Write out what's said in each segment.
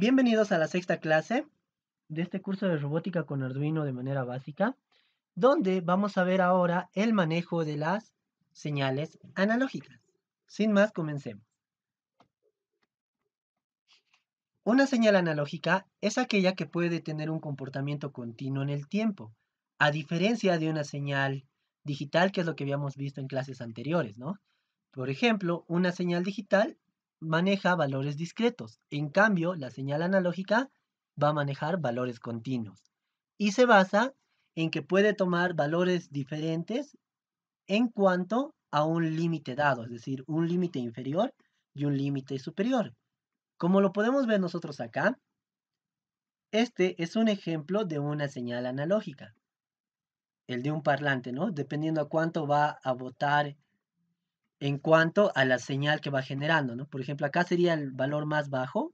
Bienvenidos a la sexta clase de este curso de robótica con Arduino de manera básica, donde vamos a ver ahora el manejo de las señales analógicas. Sin más, comencemos. Una señal analógica es aquella que puede tener un comportamiento continuo en el tiempo, a diferencia de una señal digital, que es lo que habíamos visto en clases anteriores, ¿no? Por ejemplo, una señal digital maneja valores discretos. En cambio, la señal analógica va a manejar valores continuos. Y se basa en que puede tomar valores diferentes en cuanto a un límite dado, es decir, un límite inferior y un límite superior. Como lo podemos ver nosotros acá, este es un ejemplo de una señal analógica, el de un parlante, ¿no? Dependiendo a cuánto va a votar en cuanto a la señal que va generando, ¿no? Por ejemplo, acá sería el valor más bajo.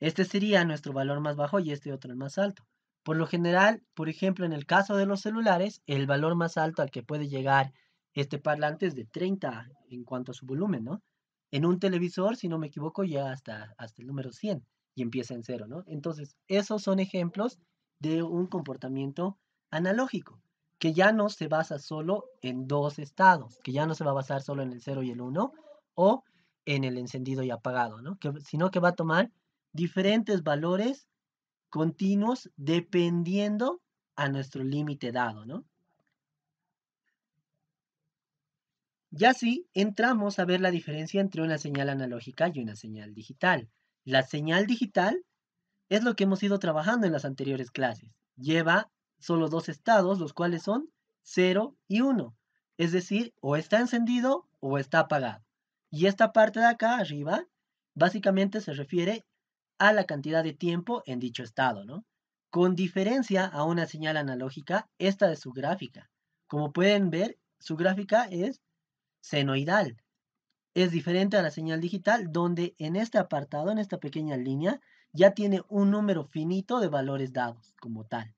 Este sería nuestro valor más bajo y este otro el más alto. Por lo general, por ejemplo, en el caso de los celulares, el valor más alto al que puede llegar este parlante es de 30 en cuanto a su volumen, ¿no? En un televisor, si no me equivoco, llega hasta, hasta el número 100 y empieza en cero, ¿no? Entonces, esos son ejemplos de un comportamiento analógico que ya no se basa solo en dos estados, que ya no se va a basar solo en el 0 y el 1 o en el encendido y apagado, sino que va a tomar diferentes valores continuos dependiendo a nuestro límite dado, Y así entramos a ver la diferencia entre una señal analógica y una señal digital. La señal digital es lo que hemos ido trabajando en las anteriores clases. Lleva son los dos estados, los cuales son 0 y 1. Es decir, o está encendido o está apagado. Y esta parte de acá arriba, básicamente se refiere a la cantidad de tiempo en dicho estado, ¿no? Con diferencia a una señal analógica, esta de su gráfica. Como pueden ver, su gráfica es senoidal. Es diferente a la señal digital, donde en este apartado, en esta pequeña línea, ya tiene un número finito de valores dados como tal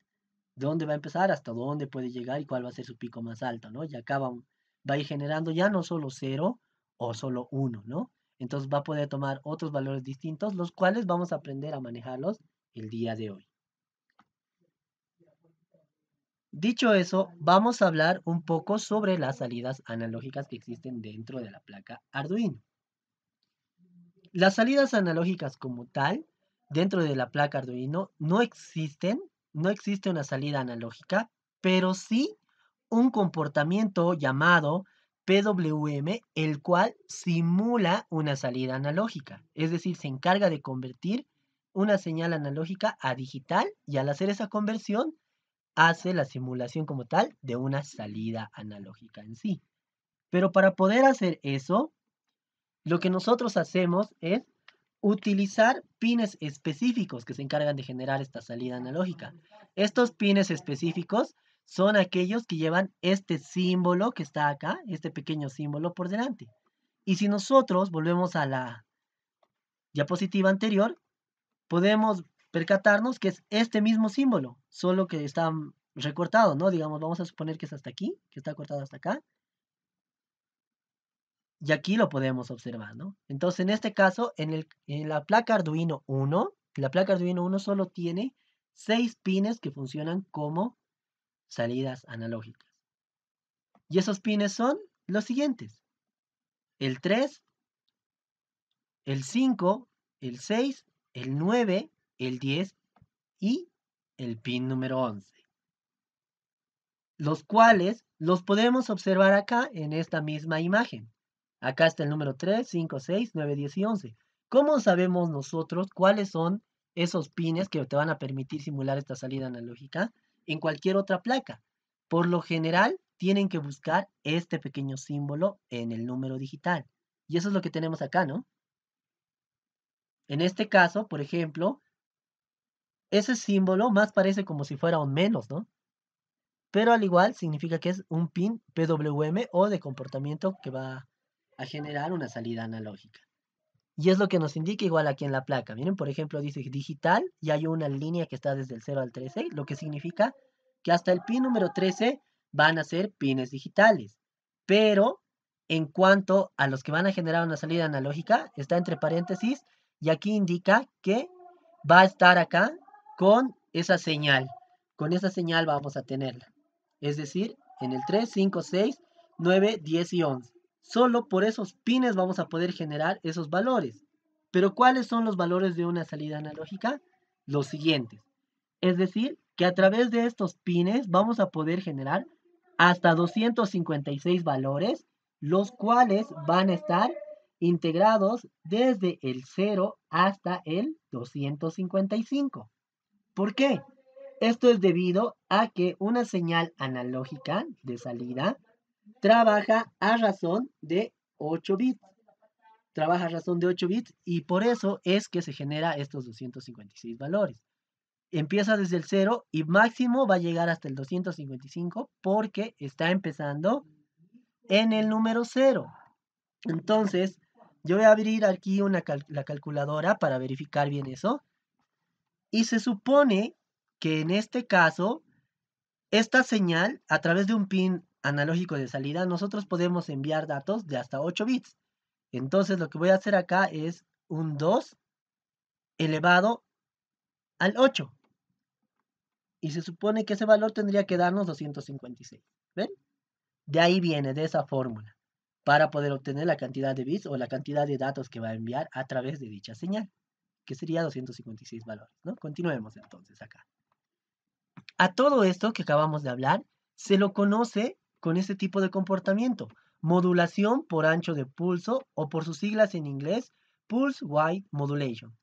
de dónde va a empezar, hasta dónde puede llegar y cuál va a ser su pico más alto, ¿no? Y acá va, va a ir generando ya no solo 0 o solo 1, ¿no? Entonces va a poder tomar otros valores distintos, los cuales vamos a aprender a manejarlos el día de hoy. Dicho eso, vamos a hablar un poco sobre las salidas analógicas que existen dentro de la placa Arduino. Las salidas analógicas como tal, dentro de la placa Arduino, no existen no existe una salida analógica, pero sí un comportamiento llamado PWM, el cual simula una salida analógica, es decir, se encarga de convertir una señal analógica a digital y al hacer esa conversión hace la simulación como tal de una salida analógica en sí. Pero para poder hacer eso, lo que nosotros hacemos es utilizar pines específicos que se encargan de generar esta salida analógica. Estos pines específicos son aquellos que llevan este símbolo que está acá, este pequeño símbolo por delante. Y si nosotros volvemos a la diapositiva anterior, podemos percatarnos que es este mismo símbolo, solo que está recortado, ¿no? Digamos, vamos a suponer que es hasta aquí, que está cortado hasta acá. Y aquí lo podemos observar, ¿no? Entonces, en este caso, en, la placa Arduino 1, la placa Arduino 1 solo tiene 6 pines que funcionan como salidas analógicas. Y esos pines son los siguientes. El 3, el 5, el 6, el 9, el 10 y el pin número 11. Los cuales los podemos observar acá en esta misma imagen. Acá está el número 3, 5, 6, 9, 10 y 11. ¿Cómo sabemos nosotros cuáles son esos pines que te van a permitir simular esta salida analógica en cualquier otra placa? Por lo general, tienen que buscar este pequeño símbolo en el número digital. Y eso es lo que tenemos acá, ¿no? En este caso, por ejemplo, ese símbolo más parece como si fuera un menos, ¿no? Pero al igual significa que es un pin PWM o de comportamiento que va a generar una salida analógica. Y es lo que nos indica igual aquí en la placa. Miren, por ejemplo, dice digital y hay una línea que está desde el 0 al 13, lo que significa que hasta el pin número 13 van a ser pines digitales. Pero en cuanto a los que van a generar una salida analógica, está entre paréntesis y aquí indica que va a estar acá con esa señal. Con esa señal vamos a tenerla. Es decir, en el 3, 5, 6, 9, 10 y 11. Solo por esos pines vamos a poder generar esos valores. Pero ¿cuáles son los valores de una salida analógica? Los siguientes. Es decir, que a través de estos pines vamos a poder generar hasta 256 valores, los cuales van a estar integrados desde el 0 hasta el 255. ¿Por qué? Esto es debido a que una señal analógica de salida trabaja a razón de 8 bits. Trabaja a razón de 8 bits y por eso es que se genera estos 256 valores. Empieza desde el 0 y máximo va a llegar hasta el 255 porque está empezando en el número 0. Entonces, yo voy a abrir aquí una la calculadora para verificar bien eso. Y se supone que en este caso, esta señal a través de un pin analógico de salida, nosotros podemos enviar datos de hasta 8 bits. Entonces lo que voy a hacer acá es un 2 elevado al 8. Y se supone que ese valor tendría que darnos 256. ¿Ven? De ahí viene, de esa fórmula, para poder obtener la cantidad de bits o la cantidad de datos que va a enviar a través de dicha señal, que sería 256 valores. ¿no? Continuemos entonces acá. A todo esto que acabamos de hablar, se lo conoce con este tipo de comportamiento. Modulación por ancho de pulso o por sus siglas en inglés, Pulse Wide Modulation.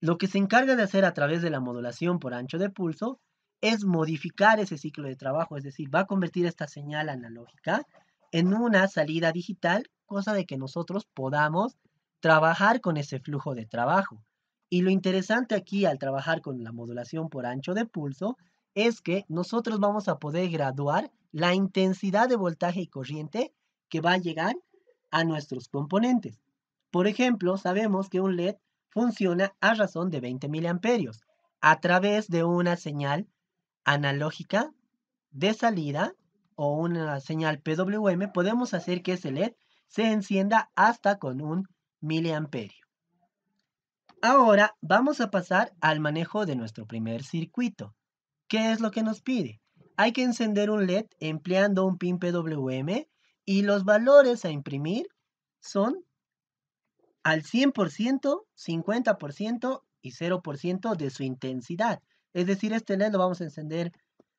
Lo que se encarga de hacer a través de la modulación por ancho de pulso es modificar ese ciclo de trabajo, es decir, va a convertir esta señal analógica en una salida digital, cosa de que nosotros podamos trabajar con ese flujo de trabajo. Y lo interesante aquí al trabajar con la modulación por ancho de pulso es que nosotros vamos a poder graduar la intensidad de voltaje y corriente que va a llegar a nuestros componentes. Por ejemplo, sabemos que un LED funciona a razón de 20 miliamperios a través de una señal analógica de salida o una señal PWM, podemos hacer que ese LED se encienda hasta con un miliamperio. Ahora vamos a pasar al manejo de nuestro primer circuito. ¿Qué es lo que nos pide? Hay que encender un LED empleando un pin PWM y los valores a imprimir son al 100%, 50% y 0% de su intensidad. Es decir, este LED lo vamos a encender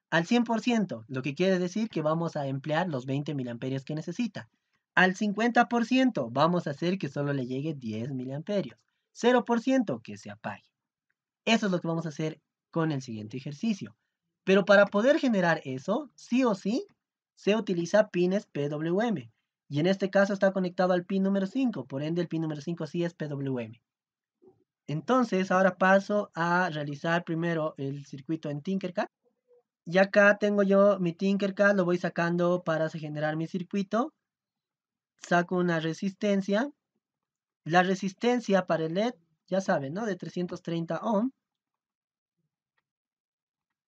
al 100%, lo que quiere decir que vamos a emplear los 20 miliamperios que necesita. Al 50% vamos a hacer que solo le llegue 10 miliamperios. 0% que se apague. Eso es lo que vamos a hacer en el siguiente ejercicio. Pero para poder generar eso, sí o sí, se utiliza pines PWM. Y en este caso está conectado al pin número 5, por ende el pin número 5 sí es PWM. Entonces, ahora paso a realizar primero el circuito en Tinkercad. Y acá tengo yo mi Tinkercad, lo voy sacando para generar mi circuito. Saco una resistencia. La resistencia para el LED, ya saben, ¿no? De 330 ohm.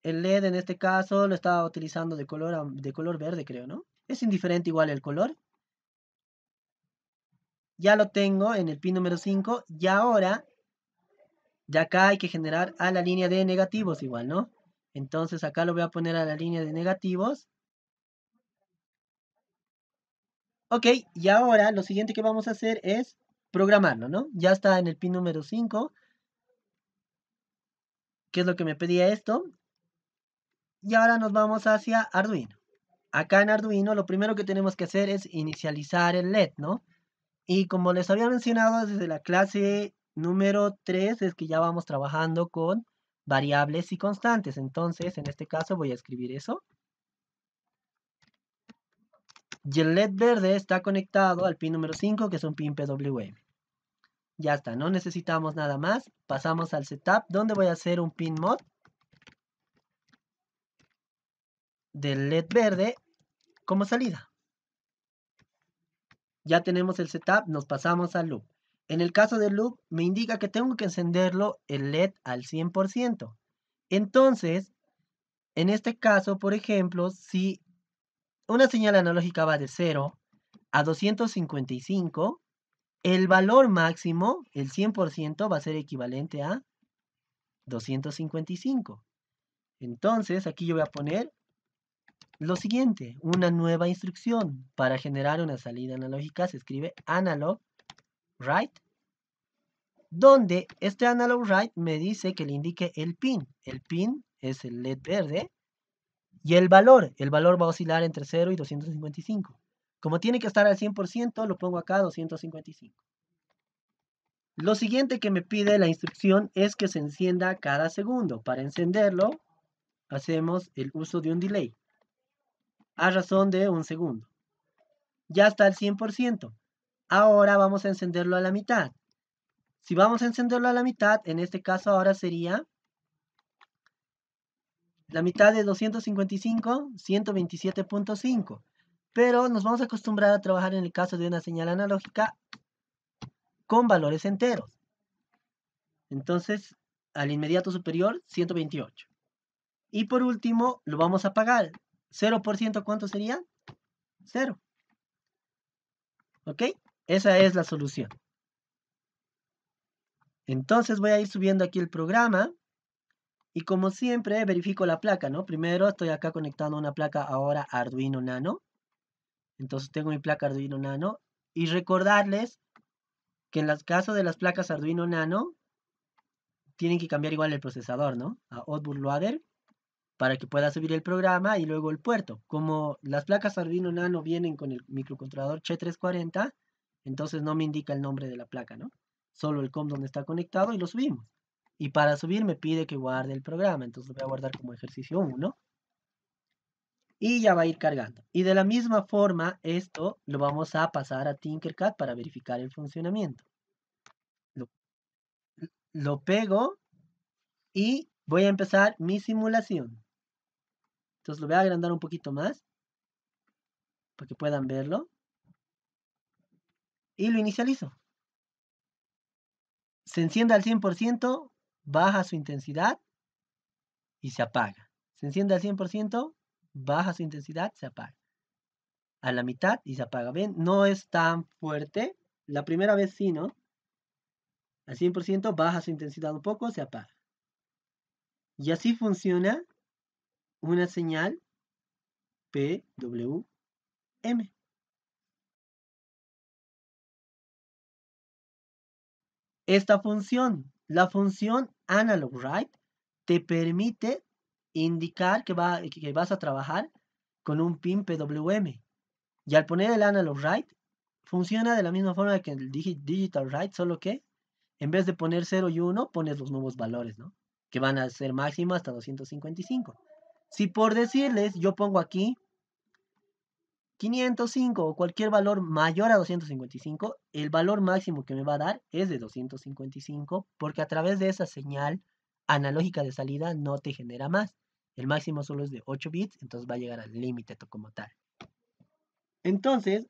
El LED en este caso lo estaba utilizando de color, de color verde, creo, ¿no? Es indiferente igual el color. Ya lo tengo en el pin número 5 y ahora ya acá hay que generar a la línea de negativos igual, ¿no? Entonces acá lo voy a poner a la línea de negativos. Ok, y ahora lo siguiente que vamos a hacer es programarlo, ¿no? Ya está en el pin número 5. ¿Qué es lo que me pedía esto? Y ahora nos vamos hacia Arduino. Acá en Arduino lo primero que tenemos que hacer es inicializar el LED, ¿no? Y como les había mencionado desde la clase número 3 es que ya vamos trabajando con variables y constantes. Entonces, en este caso voy a escribir eso. Y el LED verde está conectado al pin número 5, que es un pin PWM. Ya está, no necesitamos nada más. Pasamos al setup, donde voy a hacer un pin mod del LED verde como salida. Ya tenemos el setup, nos pasamos al loop. En el caso del loop, me indica que tengo que encenderlo el LED al 100%. Entonces, en este caso, por ejemplo, si una señal analógica va de 0 a 255, el valor máximo, el 100%, va a ser equivalente a 255. Entonces, aquí yo voy a poner lo siguiente, una nueva instrucción. Para generar una salida analógica se escribe analog write, donde este analog write me dice que le indique el pin. El pin es el LED verde y el valor. El valor va a oscilar entre 0 y 255. Como tiene que estar al 100%, lo pongo acá 255. Lo siguiente que me pide la instrucción es que se encienda cada segundo. Para encenderlo, hacemos el uso de un delay a razón de un segundo. Ya está al 100%. Ahora vamos a encenderlo a la mitad. Si vamos a encenderlo a la mitad, en este caso ahora sería la mitad de 255, 127.5. Pero nos vamos a acostumbrar a trabajar en el caso de una señal analógica con valores enteros. Entonces, al inmediato superior, 128. Y por último, lo vamos a apagar. 0% ¿cuánto sería? 0. ¿Ok? Esa es la solución. Entonces voy a ir subiendo aquí el programa. Y como siempre, verifico la placa, ¿no? Primero estoy acá conectando una placa ahora Arduino Nano. Entonces tengo mi placa Arduino Nano. Y recordarles que en el caso de las placas Arduino Nano, tienen que cambiar igual el procesador, ¿no? A Outboard Loader para que pueda subir el programa y luego el puerto. Como las placas Arduino Nano vienen con el microcontrolador C340, entonces no me indica el nombre de la placa, ¿no? Solo el COM donde está conectado y lo subimos. Y para subir me pide que guarde el programa, entonces lo voy a guardar como ejercicio 1. Y ya va a ir cargando. Y de la misma forma, esto lo vamos a pasar a Tinkercad para verificar el funcionamiento. lo pego y voy a empezar mi simulación. Entonces lo voy a agrandar un poquito más para que puedan verlo. Y lo inicializo. Se enciende al 100%, baja su intensidad y se apaga. Se enciende al 100%, baja su intensidad, se apaga. A la mitad y se apaga. ¿Ven? No es tan fuerte. La primera vez sí, ¿no? Al 100% baja su intensidad un poco, se apaga. Y así funciona una señal PWM. Esta función, la función analog write, te permite indicar que, vas a trabajar con un pin PWM. Y al poner el analog write, funciona de la misma forma que el digital write, solo que en vez de poner 0 y 1, pones los nuevos valores, ¿no? Que van a ser máximo hasta 255. Si por decirles, yo pongo aquí 505 o cualquier valor mayor a 255, el valor máximo que me va a dar es de 255, porque a través de esa señal analógica de salida no te genera más. El máximo solo es de 8 bits, entonces va a llegar al límite como tal. Entonces,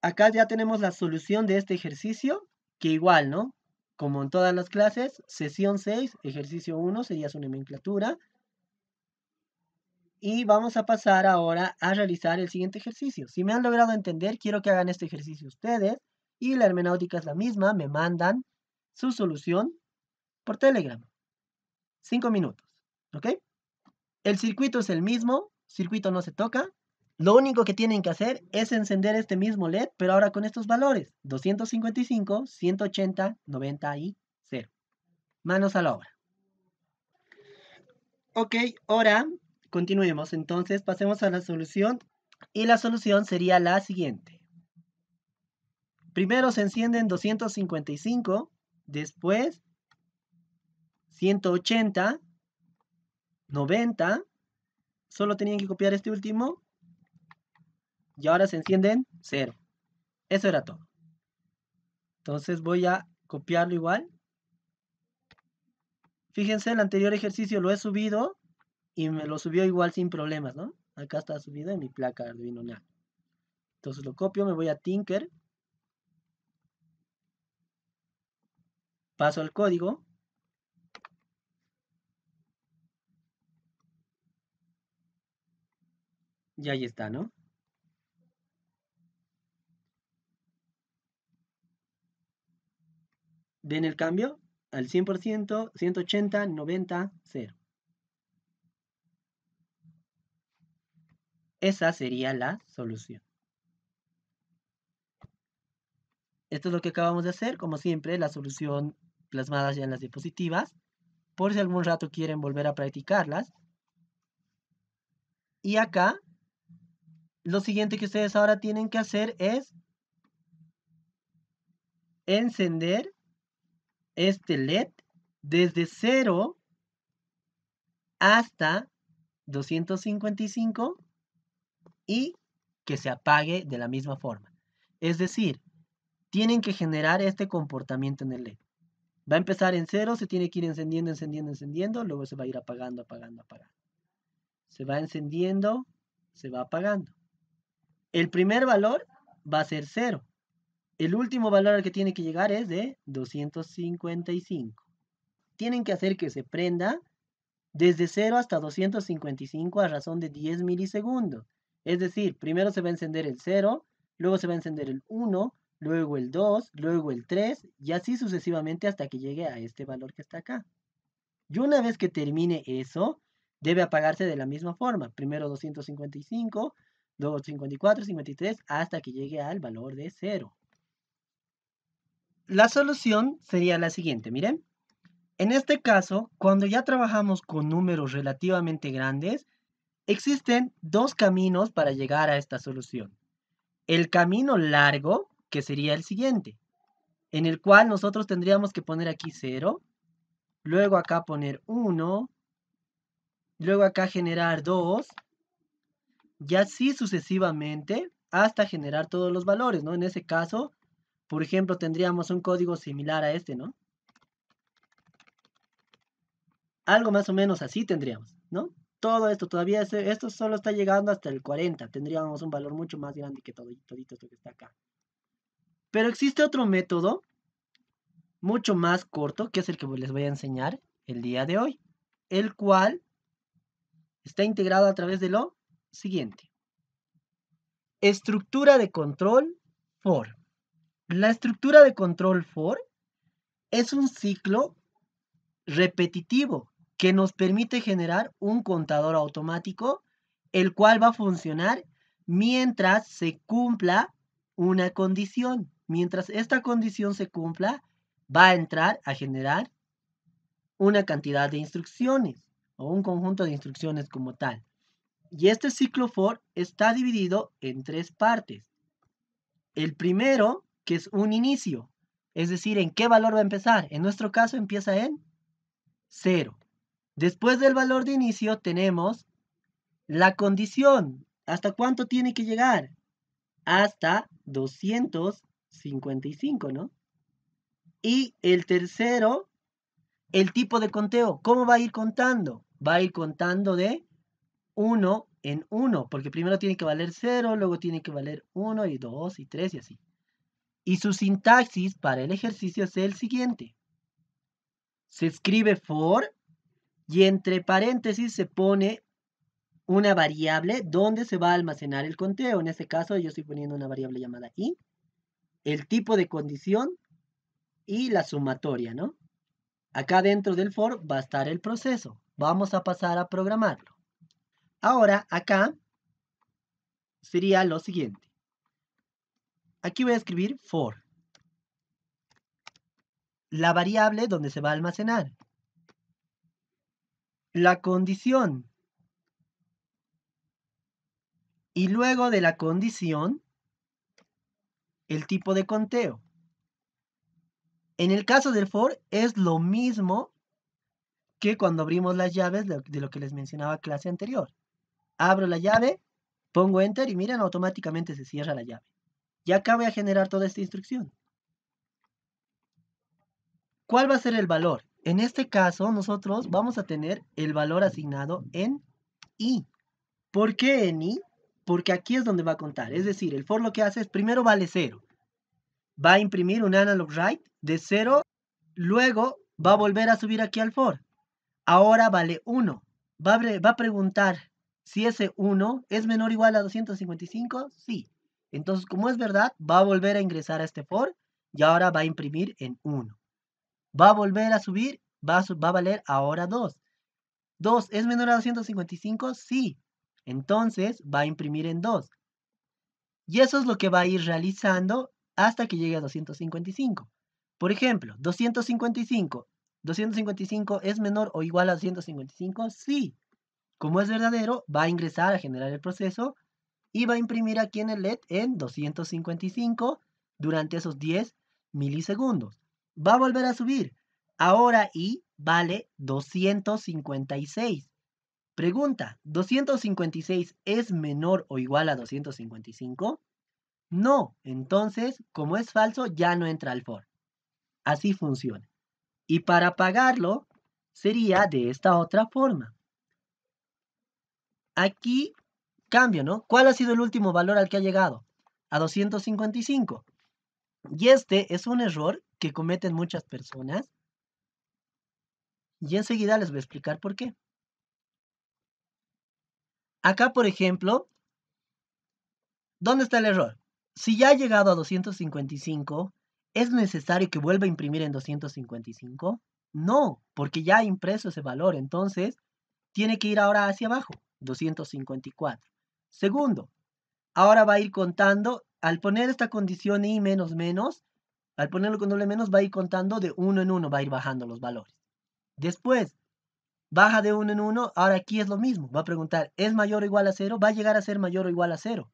acá ya tenemos la solución de este ejercicio, que igual, ¿no? Como en todas las clases, sesión 6, ejercicio 1 sería su nomenclatura, y vamos a pasar ahora a realizar el siguiente ejercicio. Si me han logrado entender, quiero que hagan este ejercicio ustedes. Y la hermenáutica es la misma, me mandan su solución por Telegram. Cinco minutos, ¿ok? El circuito es el mismo, circuito no se toca. Lo único que tienen que hacer es encender este mismo LED, pero ahora con estos valores. 255, 180, 90 y 0. Manos a la obra. Ok, ahora Continuemos, entonces pasemos a la solución y la solución sería la siguiente. Primero se encienden 255, después 180, 90, solo tenían que copiar este último y ahora se encienden 0. Eso era todo. Entonces voy a copiarlo igual. Fíjense, el anterior ejercicio lo he subido y me lo subió igual sin problemas, ¿no? Acá está subido en mi placa Arduino NAC. Entonces lo copio, me voy a Tinker. Paso al código. Y ahí está, ¿no? ¿Ven el cambio? Al 100%, 180, 90, 0. Esa sería la solución. Esto es lo que acabamos de hacer, como siempre, la solución plasmada ya en las diapositivas, por si algún rato quieren volver a practicarlas. Y acá, lo siguiente que ustedes ahora tienen que hacer es encender este LED desde 0 hasta 255 y que se apague de la misma forma. Es decir, tienen que generar este comportamiento en el LED. Va a empezar en cero, se tiene que ir encendiendo, encendiendo, encendiendo, luego se va a ir apagando, apagando, apagando. Se va encendiendo, se va apagando. El primer valor va a ser cero. El último valor al que tiene que llegar es de 255. Tienen que hacer que se prenda desde 0 hasta 255 a razón de 10 milisegundos. Es decir, primero se va a encender el 0, luego se va a encender el 1, luego el 2, luego el 3 y así sucesivamente hasta que llegue a este valor que está acá. Y una vez que termine eso, debe apagarse de la misma forma. Primero 255, luego 54, 53, hasta que llegue al valor de 0. La solución sería la siguiente, miren. En este caso, cuando ya trabajamos con números relativamente grandes, Existen dos caminos para llegar a esta solución. El camino largo, que sería el siguiente, en el cual nosotros tendríamos que poner aquí 0, luego acá poner 1, luego acá generar 2, y así sucesivamente hasta generar todos los valores, ¿no? En ese caso, por ejemplo, tendríamos un código similar a este, ¿no? Algo más o menos así tendríamos, ¿no? todo esto, todavía esto solo está llegando hasta el 40, tendríamos un valor mucho más grande que todo esto que está acá. Pero existe otro método, mucho más corto, que es el que les voy a enseñar el día de hoy, el cual está integrado a través de lo siguiente. Estructura de control for. La estructura de control for es un ciclo repetitivo que nos permite generar un contador automático, el cual va a funcionar mientras se cumpla una condición. Mientras esta condición se cumpla, va a entrar a generar una cantidad de instrucciones o un conjunto de instrucciones como tal. Y este ciclo for está dividido en tres partes. El primero, que es un inicio, es decir, en qué valor va a empezar. En nuestro caso empieza en cero. Después del valor de inicio tenemos la condición. ¿Hasta cuánto tiene que llegar? Hasta 255, ¿no? Y el tercero, el tipo de conteo. ¿Cómo va a ir contando? Va a ir contando de 1 en 1, porque primero tiene que valer 0, luego tiene que valer 1 y 2 y 3 y así. Y su sintaxis para el ejercicio es el siguiente. Se escribe for y entre paréntesis se pone una variable donde se va a almacenar el conteo. En este caso yo estoy poniendo una variable llamada i, el tipo de condición y la sumatoria, ¿no? Acá dentro del for va a estar el proceso. Vamos a pasar a programarlo. Ahora acá sería lo siguiente. Aquí voy a escribir for. La variable donde se va a almacenar la condición. Y luego de la condición, el tipo de conteo. En el caso del for es lo mismo que cuando abrimos las llaves de lo que les mencionaba clase anterior. Abro la llave, pongo enter y miren, automáticamente se cierra la llave. Ya voy a generar toda esta instrucción. ¿Cuál va a ser el valor? En este caso, nosotros vamos a tener el valor asignado en i. ¿Por qué en i? Porque aquí es donde va a contar. Es decir, el for lo que hace es primero vale 0. Va a imprimir un analog write de 0. Luego va a volver a subir aquí al for. Ahora vale 1. Va a, preguntar si ese 1 es menor o igual a 255. Sí. Entonces, como es verdad, va a volver a ingresar a este for y ahora va a imprimir en 1 va a volver a subir, va a, va a valer ahora 2. 2 es menor a 255, sí. Entonces va a imprimir en 2. Y eso es lo que va a ir realizando hasta que llegue a 255. Por ejemplo, 255. 255 es menor o igual a 255, sí. Como es verdadero, va a ingresar a generar el proceso y va a imprimir aquí en el LED en 255 durante esos 10 milisegundos va a volver a subir. Ahora y vale 256. Pregunta, ¿256 es menor o igual a 255? No, entonces, como es falso, ya no entra al for. Así funciona. Y para pagarlo, sería de esta otra forma. Aquí cambio, ¿no? ¿Cuál ha sido el último valor al que ha llegado? A 255. Y este es un error que cometen muchas personas. Y enseguida les voy a explicar por qué. Acá, por ejemplo, ¿dónde está el error? Si ya ha llegado a 255, ¿es necesario que vuelva a imprimir en 255? No, porque ya ha impreso ese valor, entonces tiene que ir ahora hacia abajo, 254. Segundo, ahora va a ir contando al poner esta condición i menos menos, al ponerlo con doble menos va a ir contando de uno en uno, va a ir bajando los valores. Después, baja de uno en uno, ahora aquí es lo mismo, va a preguntar, ¿es mayor o igual a cero? Va a llegar a ser mayor o igual a cero.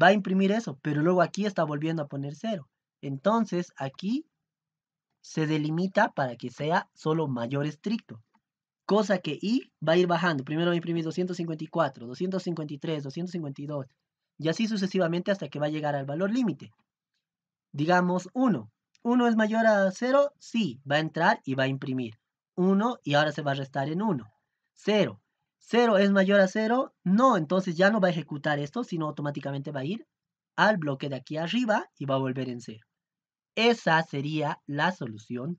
Va a imprimir eso, pero luego aquí está volviendo a poner cero. Entonces, aquí se delimita para que sea solo mayor estricto. Cosa que i va a ir bajando. Primero va a imprimir 254, 253, 252, y así sucesivamente hasta que va a llegar al valor límite. Digamos 1. 1 es mayor a 0, sí, va a entrar y va a imprimir. 1 y ahora se va a restar en 1. 0. 0 es mayor a 0, no, entonces ya no va a ejecutar esto, sino automáticamente va a ir al bloque de aquí arriba y va a volver en 0. Esa sería la solución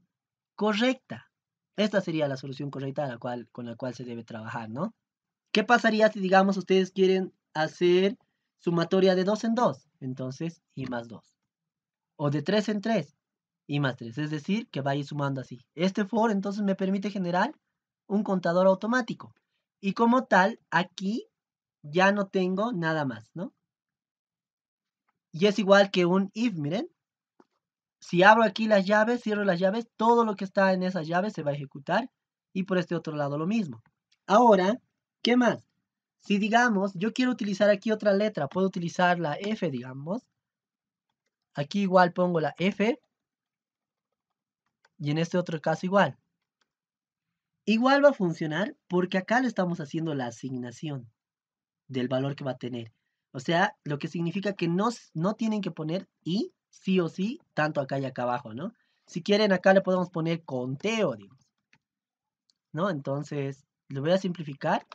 correcta. Esta sería la solución correcta la cual, con la cual se debe trabajar, ¿no? ¿Qué pasaría si, digamos, ustedes quieren hacer Sumatoria de 2 en 2, entonces I más 2. O de 3 en 3, I más 3. Es decir, que vaya sumando así. Este for entonces me permite generar un contador automático. Y como tal, aquí ya no tengo nada más, ¿no? Y es igual que un if, miren. Si abro aquí las llaves, cierro las llaves, todo lo que está en esas llaves se va a ejecutar. Y por este otro lado lo mismo. Ahora, ¿qué más? Si digamos, yo quiero utilizar aquí otra letra, puedo utilizar la F, digamos. Aquí igual pongo la F. Y en este otro caso igual. Igual va a funcionar porque acá le estamos haciendo la asignación del valor que va a tener. O sea, lo que significa que no, no tienen que poner I sí o sí, tanto acá y acá abajo, ¿no? Si quieren, acá le podemos poner conteo, digamos. ¿No? Entonces, lo voy a simplificar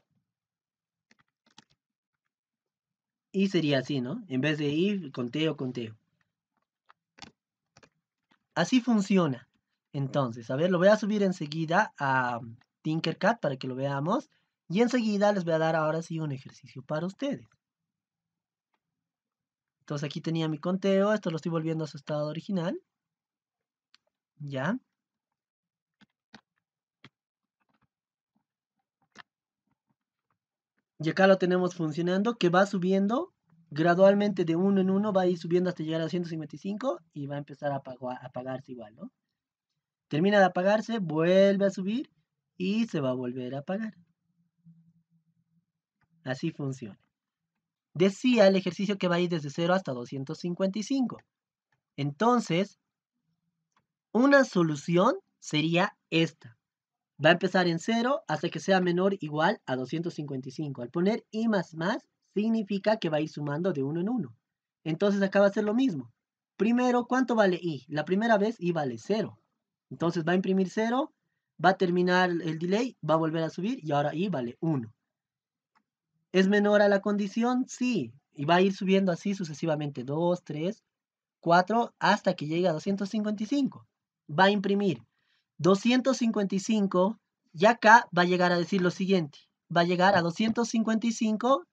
y sería así, ¿no? En vez de ir, conteo, conteo. Así funciona. Entonces, a ver, lo voy a subir enseguida a mm, Tinkercad para que lo veamos. Y enseguida les voy a dar ahora sí un ejercicio para ustedes. Entonces aquí tenía mi conteo, esto lo estoy volviendo a su estado original. ¿Ya? Y acá lo tenemos funcionando, que va subiendo gradualmente de uno en uno, va a ir subiendo hasta llegar a 155 y va a empezar a, apagarse igual, ¿no? Termina de apagarse, vuelve a subir y se va a volver a apagar. Así funciona. Decía el ejercicio que va a ir desde 0 hasta 255. Entonces, una solución sería esta va a empezar en 0 hasta que sea menor o igual a 255. Al poner i más más, significa que va a ir sumando de 1 en 1. Entonces acá va a ser lo mismo. Primero, ¿cuánto vale i? La primera vez i vale 0. Entonces va a imprimir 0, va a terminar el delay, va a volver a subir y ahora i vale 1. ¿Es menor a la condición? Sí. Y va a ir subiendo así sucesivamente, 2, 3, 4, hasta que llegue a 255. Va a imprimir 255, y acá va a llegar a decir lo siguiente. Va a llegar a 255.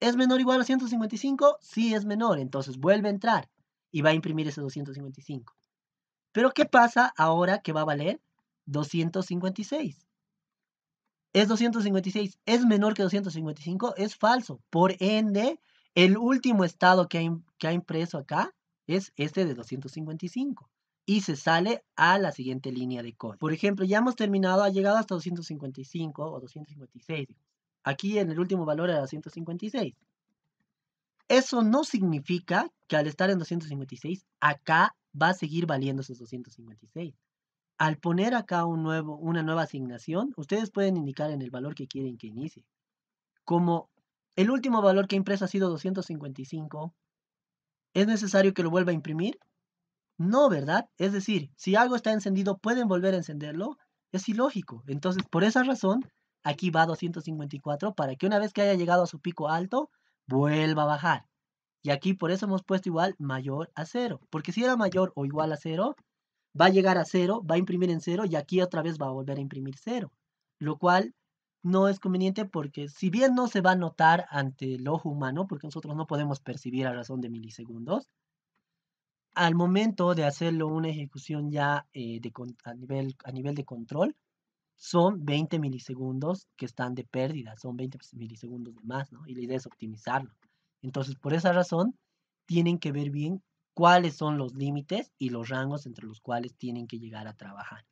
¿Es menor o igual a 155? Sí, es menor. Entonces vuelve a entrar y va a imprimir ese 255. Pero ¿qué pasa ahora que va a valer 256? ¿Es 256? ¿Es menor que 255? Es falso. Por ende, el último estado que ha, que ha impreso acá es este de 255 y se sale a la siguiente línea de código. Por ejemplo, ya hemos terminado, ha llegado hasta 255 o 256. Aquí en el último valor era 256. Eso no significa que al estar en 256, acá va a seguir valiendo esos 256. Al poner acá un nuevo, una nueva asignación, ustedes pueden indicar en el valor que quieren que inicie. Como el último valor que impresa ha sido 255, ¿es necesario que lo vuelva a imprimir? No, ¿verdad? Es decir, si algo está encendido, pueden volver a encenderlo. Es ilógico. Entonces, por esa razón, aquí va 254 para que una vez que haya llegado a su pico alto, vuelva a bajar. Y aquí por eso hemos puesto igual mayor a cero, Porque si era mayor o igual a cero va a llegar a cero, va a imprimir en cero y aquí otra vez va a volver a imprimir cero. Lo cual no es conveniente porque si bien no se va a notar ante el ojo humano, porque nosotros no podemos percibir a razón de milisegundos, al momento de hacerlo una ejecución ya eh, a, nivel, a nivel de control, son 20 milisegundos que están de pérdida, son 20 milisegundos de más, ¿no? Y la idea es optimizarlo. Entonces, por esa razón, tienen que ver bien cuáles son los límites y los rangos entre los cuales tienen que llegar a trabajar.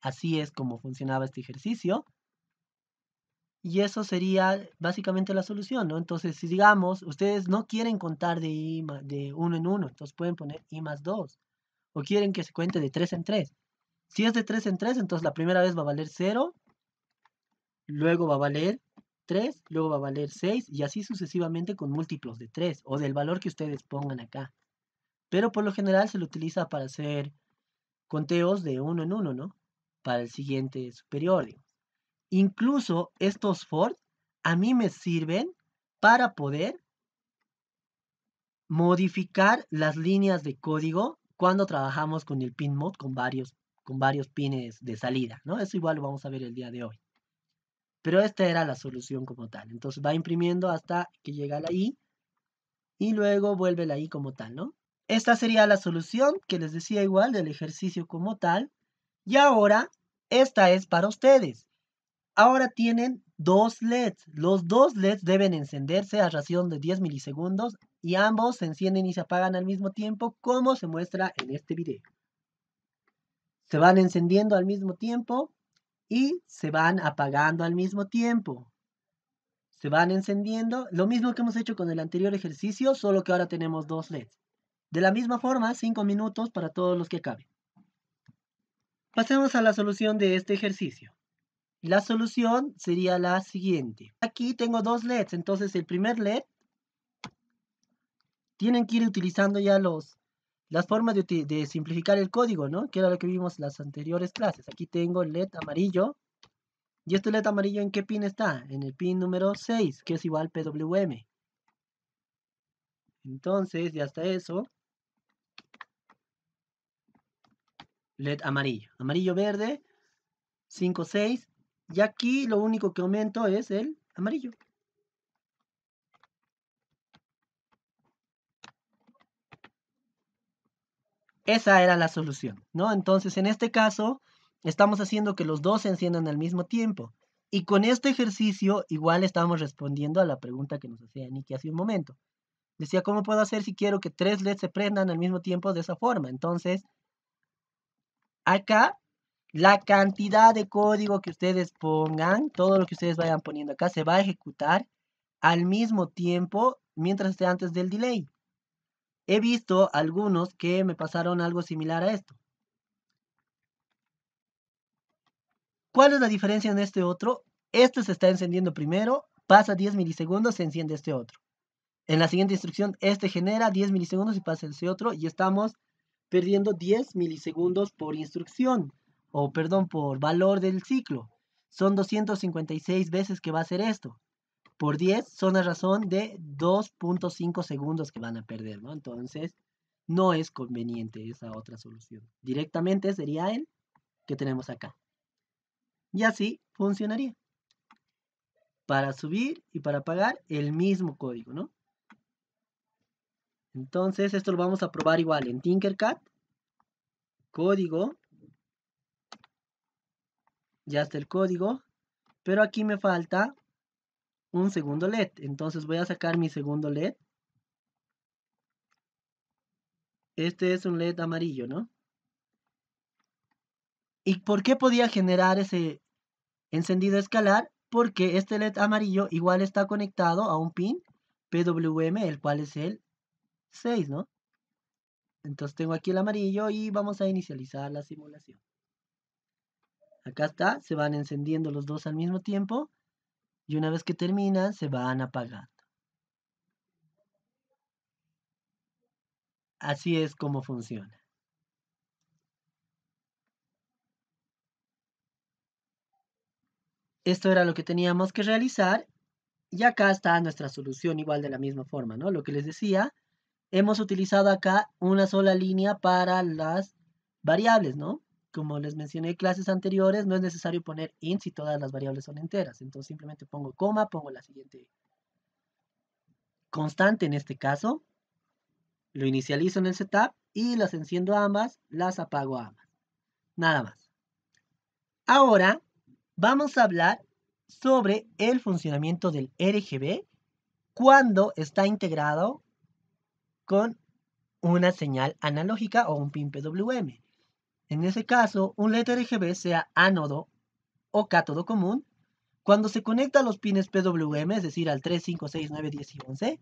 Así es como funcionaba este ejercicio. Y eso sería básicamente la solución, ¿no? Entonces, si digamos, ustedes no quieren contar de, 1 de uno en 1, entonces pueden poner I más 2. O quieren que se cuente de 3 en 3. Si es de 3 en 3, entonces la primera vez va a valer 0, luego va a valer 3, luego va a valer 6 y así sucesivamente con múltiplos de 3 o del valor que ustedes pongan acá. Pero por lo general se lo utiliza para hacer conteos de 1 en 1, ¿no? Para el siguiente superior, digamos. Incluso estos Ford a mí me sirven para poder modificar las líneas de código cuando trabajamos con el pin mode con varios, con varios pines de salida, ¿no? Eso igual lo vamos a ver el día de hoy. Pero esta era la solución como tal. Entonces va imprimiendo hasta que llega la I y luego vuelve la I como tal, ¿no? Esta sería la solución que les decía igual del ejercicio como tal. Y ahora, esta es para ustedes. Ahora tienen dos LEDs. Los dos LEDs deben encenderse a ración de 10 milisegundos y ambos se encienden y se apagan al mismo tiempo como se muestra en este video. Se van encendiendo al mismo tiempo y se van apagando al mismo tiempo. Se van encendiendo, lo mismo que hemos hecho con el anterior ejercicio, solo que ahora tenemos dos LEDs. De la misma forma, 5 minutos para todos los que acaben. Pasemos a la solución de este ejercicio. La solución sería la siguiente. Aquí tengo dos LEDs, entonces el primer LED tienen que ir utilizando ya los, las formas de, simplificar el código, ¿no? Que era lo que vimos en las anteriores clases. Aquí tengo el LED amarillo. ¿Y este LED amarillo en qué pin está? En el pin número 6, que es igual PWM. Entonces, ya está eso. LED amarillo. Amarillo verde, 5, 6. Y aquí lo único que aumento es el amarillo. Esa era la solución, ¿no? Entonces, en este caso, estamos haciendo que los dos se enciendan al mismo tiempo. Y con este ejercicio, igual estamos respondiendo a la pregunta que nos hacía Niki hace un momento. Decía, ¿cómo puedo hacer si quiero que tres LEDs se prendan al mismo tiempo de esa forma? Entonces, acá la cantidad de código que ustedes pongan, todo lo que ustedes vayan poniendo acá, se va a ejecutar al mismo tiempo mientras esté antes del delay. He visto algunos que me pasaron algo similar a esto. ¿Cuál es la diferencia en este otro? Este se está encendiendo primero, pasa 10 milisegundos, se enciende este otro. En la siguiente instrucción, este genera 10 milisegundos y pasa ese otro y estamos perdiendo 10 milisegundos por instrucción o perdón, por valor del ciclo. Son 256 veces que va a hacer esto. Por 10 son a razón de 2.5 segundos que van a perder, ¿no? Entonces, no es conveniente esa otra solución. Directamente sería el que tenemos acá. Y así funcionaría. Para subir y para pagar el mismo código, ¿no? Entonces, esto lo vamos a probar igual en Tinkercad. Código ya está el código, pero aquí me falta un segundo LED. Entonces voy a sacar mi segundo LED. Este es un LED amarillo, ¿no? ¿Y por qué podía generar ese encendido escalar? Porque este LED amarillo igual está conectado a un pin PWM, el cual es el 6, ¿no? Entonces tengo aquí el amarillo y vamos a inicializar la simulación. Acá está, se van encendiendo los dos al mismo tiempo y una vez que terminan se van apagando. Así es como funciona. Esto era lo que teníamos que realizar y acá está nuestra solución igual de la misma forma, ¿no? Lo que les decía, hemos utilizado acá una sola línea para las variables, ¿no? como les mencioné en clases anteriores, no es necesario poner int si todas las variables son enteras. Entonces simplemente pongo coma, pongo la siguiente constante en este caso, lo inicializo en el setup y las enciendo ambas, las apago ambas. Nada más. Ahora vamos a hablar sobre el funcionamiento del RGB cuando está integrado con una señal analógica o un pin PWM. En ese caso, un LED RGB sea ánodo o cátodo común, cuando se conecta a los pines PWM, es decir, al 3, 5, 6, 9, 10 y 11,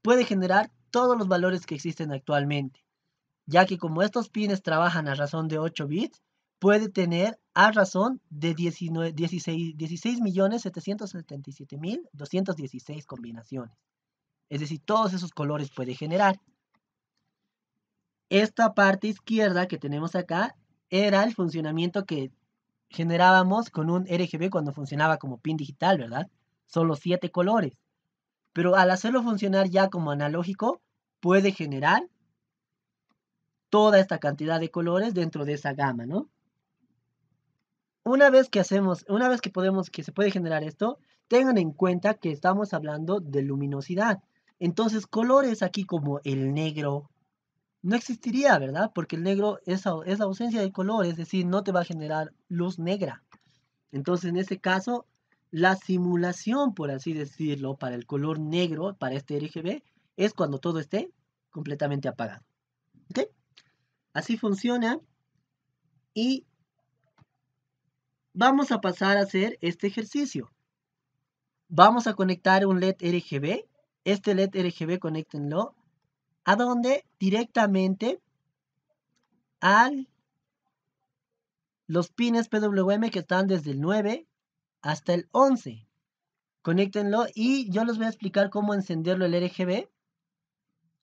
puede generar todos los valores que existen actualmente, ya que como estos pines trabajan a razón de 8 bits, puede tener a razón de 16.777.216 combinaciones. Es decir, todos esos colores puede generar esta parte izquierda que tenemos acá era el funcionamiento que generábamos con un RGB cuando funcionaba como pin digital, ¿verdad? Solo siete colores. Pero al hacerlo funcionar ya como analógico, puede generar toda esta cantidad de colores dentro de esa gama, ¿no? Una vez que hacemos, una vez que podemos, que se puede generar esto, tengan en cuenta que estamos hablando de luminosidad. Entonces, colores aquí como el negro, no existiría, ¿verdad? Porque el negro es, la ausencia de color, es decir, no te va a generar luz negra. Entonces, en ese caso, la simulación, por así decirlo, para el color negro, para este RGB, es cuando todo esté completamente apagado. ¿Ok? Así funciona. Y vamos a pasar a hacer este ejercicio. Vamos a conectar un LED RGB. Este LED RGB, conéctenlo ¿A dónde? Directamente al los pines PWM que están desde el 9 hasta el 11. Conéctenlo y yo les voy a explicar cómo encenderlo el RGB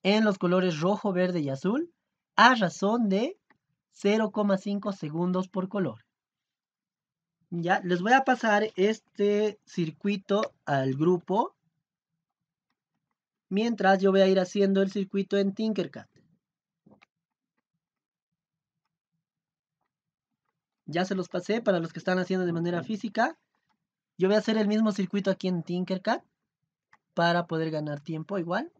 en los colores rojo, verde y azul a razón de 0,5 segundos por color. Ya, les voy a pasar este circuito al grupo mientras yo voy a ir haciendo el circuito en Tinkercad. Ya se los pasé para los que están haciendo de manera física. Yo voy a hacer el mismo circuito aquí en Tinkercad para poder ganar tiempo igual.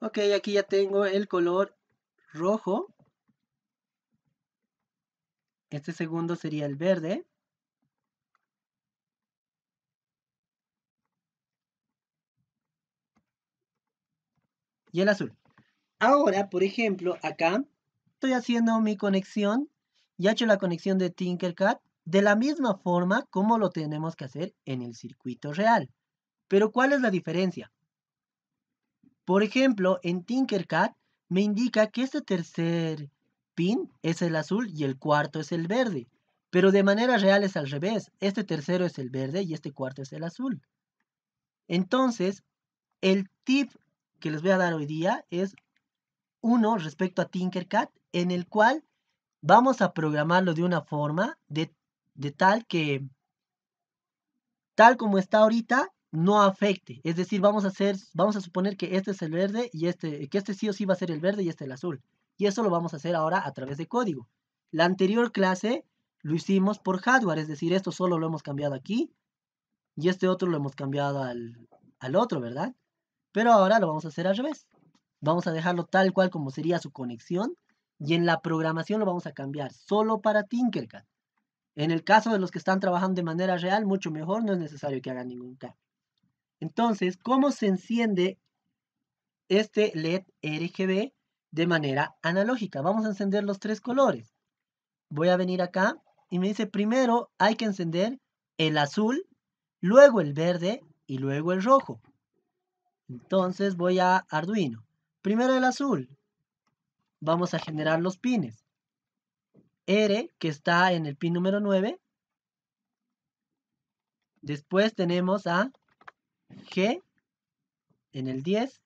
Ok, aquí ya tengo el color rojo. Este segundo sería el verde. Y el azul. Ahora, por ejemplo, acá estoy haciendo mi conexión. Ya he hecho la conexión de Tinkercad de la misma forma como lo tenemos que hacer en el circuito real. Pero ¿cuál es la diferencia? Por ejemplo, en Tinkercad me indica que este tercer pin es el azul y el cuarto es el verde. Pero de manera real es al revés. Este tercero es el verde y este cuarto es el azul. Entonces, el tip que les voy a dar hoy día es uno respecto a Tinkercad, en el cual vamos a programarlo de una forma de, de tal que, tal como está ahorita, no afecte. Es decir, vamos a hacer, vamos a suponer que este es el verde y este, que este sí o sí va a ser el verde y este el azul. Y eso lo vamos a hacer ahora a través de código. La anterior clase lo hicimos por hardware, es decir, esto solo lo hemos cambiado aquí y este otro lo hemos cambiado al, al otro, ¿verdad? Pero ahora lo vamos a hacer al revés. Vamos a dejarlo tal cual como sería su conexión y en la programación lo vamos a cambiar solo para Tinkercad. En el caso de los que están trabajando de manera real, mucho mejor, no es necesario que hagan ningún cambio. Entonces, ¿cómo se enciende este LED RGB de manera analógica? Vamos a encender los tres colores. Voy a venir acá y me dice primero hay que encender el azul, luego el verde y luego el rojo. Entonces voy a Arduino. Primero el azul. Vamos a generar los pines. R, que está en el pin número 9. Después tenemos a G en el 10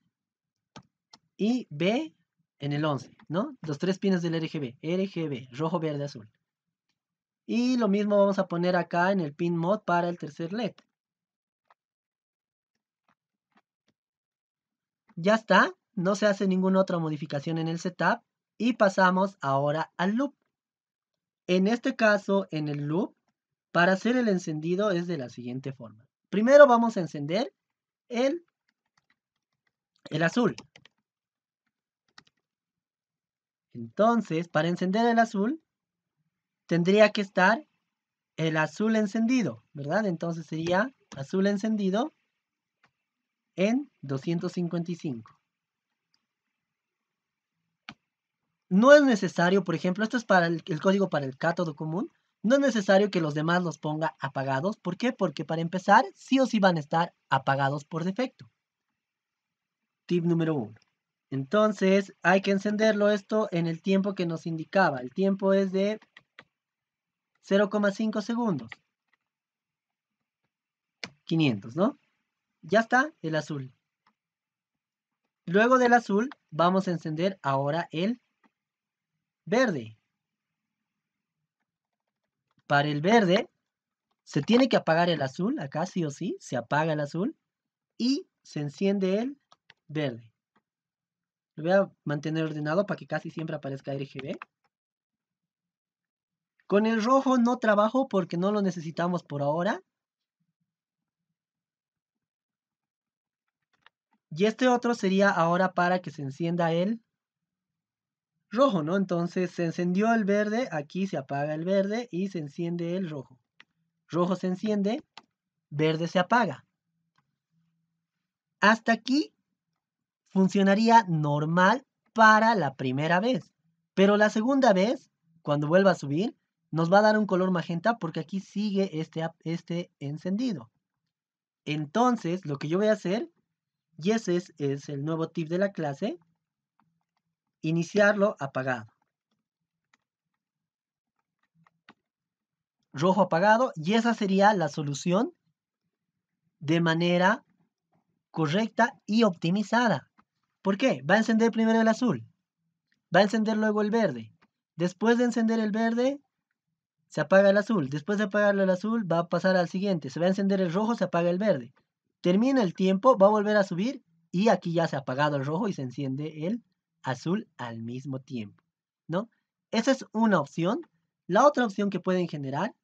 y B en el 11, ¿no? Los tres pines del RGB, RGB, rojo, verde, azul. Y lo mismo vamos a poner acá en el pin mod para el tercer LED. Ya está, no se hace ninguna otra modificación en el setup y pasamos ahora al loop. En este caso, en el loop, para hacer el encendido es de la siguiente forma. Primero vamos a encender el, el azul. Entonces, para encender el azul, tendría que estar el azul encendido, ¿verdad? Entonces sería azul encendido en 255. No es necesario, por ejemplo, esto es para el, el código para el cátodo común, no es necesario que los demás los ponga apagados. ¿Por qué? Porque para empezar, sí o sí van a estar apagados por defecto. Tip número uno. Entonces, hay que encenderlo esto en el tiempo que nos indicaba. El tiempo es de 0,5 segundos. 500, ¿no? Ya está el azul. Luego del azul, vamos a encender ahora el verde. Para el verde, se tiene que apagar el azul, acá sí o sí, se apaga el azul y se enciende el verde. Lo voy a mantener ordenado para que casi siempre aparezca RGB. Con el rojo no trabajo porque no lo necesitamos por ahora. Y este otro sería ahora para que se encienda el rojo, ¿no? Entonces se encendió el verde, aquí se apaga el verde y se enciende el rojo. Rojo se enciende, verde se apaga. Hasta aquí funcionaría normal para la primera vez. Pero la segunda vez, cuando vuelva a subir, nos va a dar un color magenta porque aquí sigue este, este encendido. Entonces, lo que yo voy a hacer, y ese es, es el nuevo tip de la clase, Iniciarlo apagado. Rojo apagado. Y esa sería la solución de manera correcta y optimizada. ¿Por qué? Va a encender primero el azul. Va a encender luego el verde. Después de encender el verde, se apaga el azul. Después de apagarlo el azul, va a pasar al siguiente. Se va a encender el rojo, se apaga el verde. Termina el tiempo, va a volver a subir y aquí ya se ha apagado el rojo y se enciende el azul al mismo tiempo, ¿no? Esa es una opción. La otra opción que pueden generar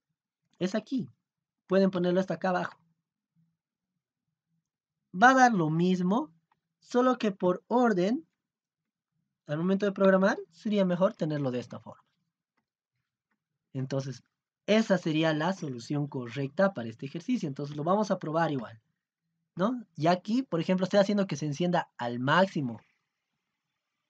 es aquí. Pueden ponerlo hasta acá abajo. Va a dar lo mismo, solo que por orden, al momento de programar, sería mejor tenerlo de esta forma. Entonces, esa sería la solución correcta para este ejercicio. Entonces, lo vamos a probar igual. ¿no? Y aquí, por ejemplo, estoy haciendo que se encienda al máximo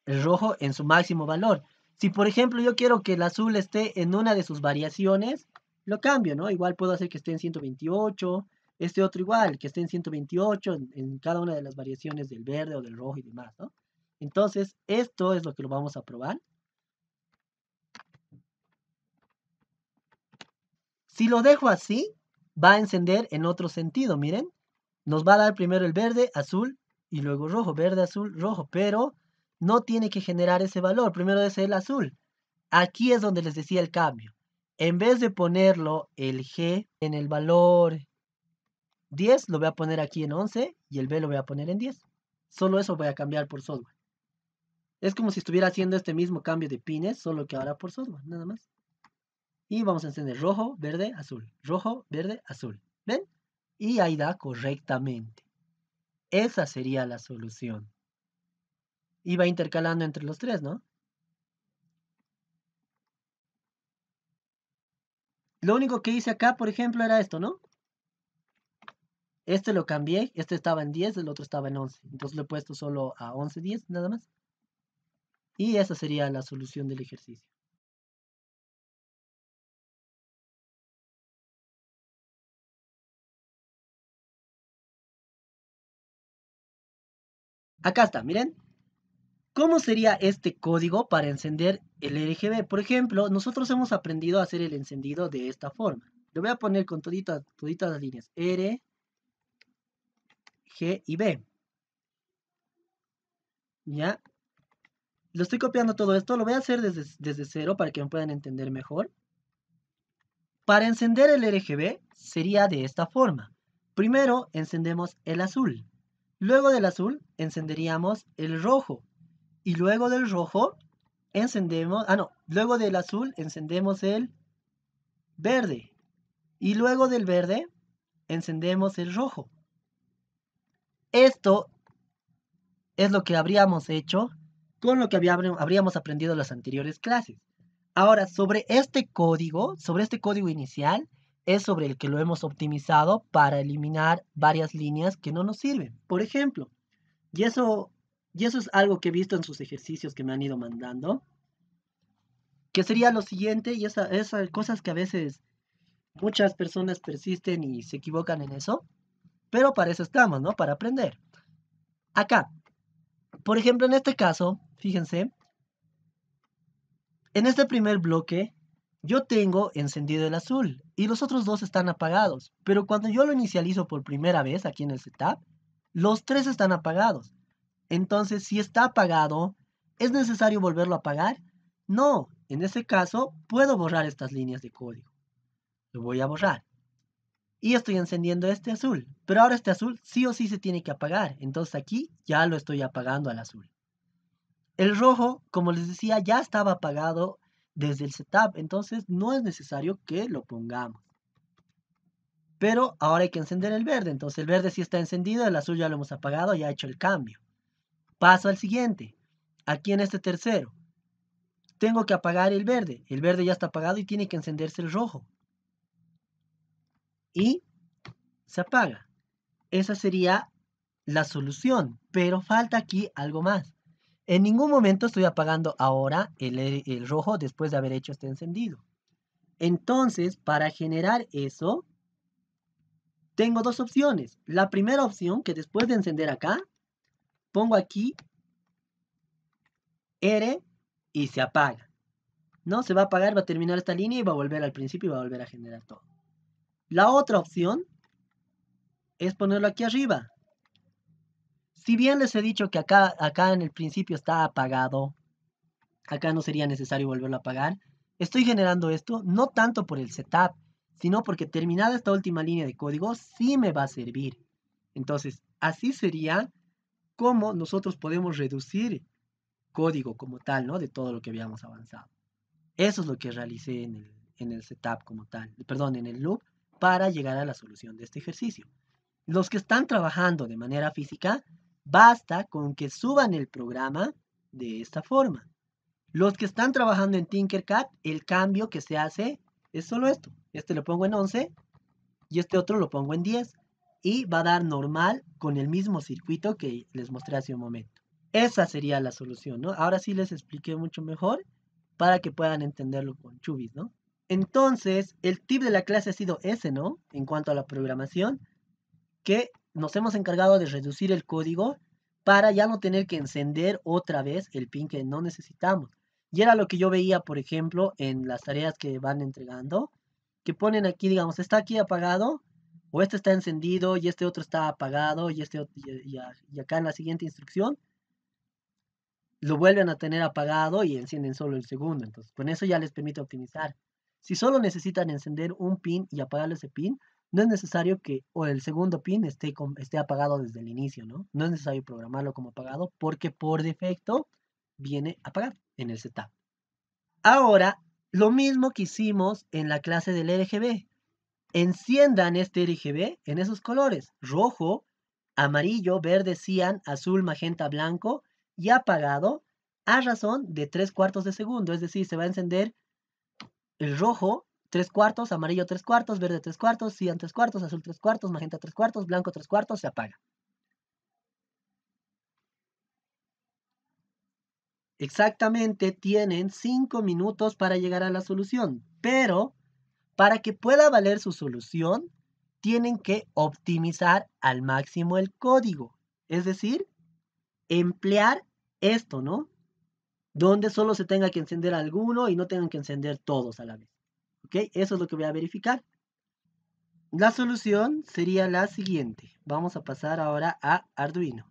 el rojo en su máximo valor. Si por ejemplo yo quiero que el azul esté en una de sus variaciones, lo cambio, ¿no? Igual puedo hacer que esté en 128, este otro igual, que esté en 128 en, cada una de las variaciones del verde o del rojo y demás, ¿no? Entonces, esto es lo que lo vamos a probar. Si lo dejo así, va a encender en otro sentido, miren. Nos va a dar primero el verde, azul y luego rojo, verde, azul, rojo, pero no tiene que generar ese valor, primero es el azul. Aquí es donde les decía el cambio. En vez de ponerlo el G en el valor 10, lo voy a poner aquí en 11 y el B lo voy a poner en 10. Solo eso voy a cambiar por software. Es como si estuviera haciendo este mismo cambio de pines, solo que ahora por software, nada más. Y vamos a encender rojo, verde, azul. Rojo, verde, azul. ¿Ven? Y ahí da correctamente. Esa sería la solución iba intercalando entre los tres, ¿no? Lo único que hice acá, por ejemplo, era esto, ¿no? Este lo cambié, este estaba en 10, el otro estaba en 11. Entonces lo he puesto solo a 11, 10, nada más. Y esa sería la solución del ejercicio. Acá está, miren. ¿Cómo sería este código para encender el RGB? Por ejemplo, nosotros hemos aprendido a hacer el encendido de esta forma. Lo voy a poner con todas las líneas. R, G y B. ¿Ya? Lo estoy copiando todo esto. Lo voy a hacer desde cero para que me puedan entender mejor. Para encender el RGB sería de esta forma. Primero encendemos el azul. Luego del azul encenderíamos el rojo. Y luego del rojo, encendemos, ah no, luego del azul encendemos el verde. Y luego del verde encendemos el rojo. Esto es lo que habríamos hecho con lo que habríamos aprendido en las anteriores clases. Ahora, sobre este código, sobre este código inicial, es sobre el que lo hemos optimizado para eliminar varias líneas que no nos sirven. Por ejemplo, y eso y eso es algo que he visto en sus ejercicios que me han ido mandando. Que sería lo siguiente, y esas cosas que a veces muchas personas persisten y se equivocan en eso. Pero para eso estamos, ¿no? Para aprender. Acá, por ejemplo, en este caso, fíjense, en este primer bloque yo tengo encendido el azul y los otros dos están apagados. Pero cuando yo lo inicializo por primera vez aquí en el setup, los tres están apagados. Entonces, si está apagado, ¿es necesario volverlo a apagar? No, en ese caso puedo borrar estas líneas de código. Lo voy a borrar. Y estoy encendiendo este azul, pero ahora este azul sí o sí se tiene que apagar, entonces aquí ya lo estoy apagando al azul. El rojo, como les decía, ya estaba apagado desde el setup, entonces no es necesario que lo pongamos. Pero ahora hay que encender el verde, entonces el verde sí está encendido, el azul ya lo hemos apagado, ya ha hecho el cambio. Paso al siguiente. Aquí en este tercero. Tengo que apagar el verde. El verde ya está apagado y tiene que encenderse el rojo. Y se apaga. Esa sería la solución. Pero falta aquí algo más. En ningún momento estoy apagando ahora el, el rojo después de haber hecho este encendido. Entonces, para generar eso, tengo dos opciones. La primera opción, que después de encender acá, pongo aquí R y se apaga. ¿No? Se va a apagar, va a terminar esta línea y va a volver al principio y va a volver a generar todo. La otra opción es ponerlo aquí arriba. Si bien les he dicho que acá, acá en el principio está apagado, acá no sería necesario volverlo a apagar, estoy generando esto no tanto por el setup, sino porque terminada esta última línea de código sí me va a servir. Entonces, así sería cómo nosotros podemos reducir código como tal, ¿no? De todo lo que habíamos avanzado. Eso es lo que realicé en el, setup como tal, perdón, en el loop, para llegar a la solución de este ejercicio. Los que están trabajando de manera física, basta con que suban el programa de esta forma. Los que están trabajando en Tinkercad, el cambio que se hace es solo esto. Este lo pongo en 11 y este otro lo pongo en 10 y va a dar normal con el mismo circuito que les mostré hace un momento. Esa sería la solución, ¿no? Ahora sí les expliqué mucho mejor para que puedan entenderlo con Chubis, ¿no? Entonces, el tip de la clase ha sido ese, ¿no? En cuanto a la programación, que nos hemos encargado de reducir el código para ya no tener que encender otra vez el pin que no necesitamos. Y era lo que yo veía, por ejemplo, en las tareas que van entregando, que ponen aquí, digamos, está aquí apagado, o este está encendido y este otro está apagado y, este, y, acá en la siguiente instrucción lo vuelven a tener apagado y encienden solo el segundo. Entonces, con eso ya les permite optimizar. Si solo necesitan encender un pin y apagar ese pin, no es necesario que o el segundo pin esté, esté apagado desde el inicio, ¿no? No es necesario programarlo como apagado porque por defecto viene apagado en el setup. Ahora, lo mismo que hicimos en la clase del RGB enciendan este RGB en esos colores, rojo, amarillo, verde, cian, azul, magenta, blanco y apagado a razón de tres cuartos de segundo, es decir, se va a encender el rojo tres cuartos, amarillo tres cuartos, verde tres cuartos, cian tres cuartos, azul tres cuartos, magenta tres cuartos, blanco tres cuartos, se apaga. Exactamente tienen 5 minutos para llegar a la solución, pero para que pueda valer su solución, tienen que optimizar al máximo el código. Es decir, emplear esto, ¿no? Donde solo se tenga que encender alguno y no tengan que encender todos a la vez. ¿Ok? Eso es lo que voy a verificar. La solución sería la siguiente. Vamos a pasar ahora a Arduino.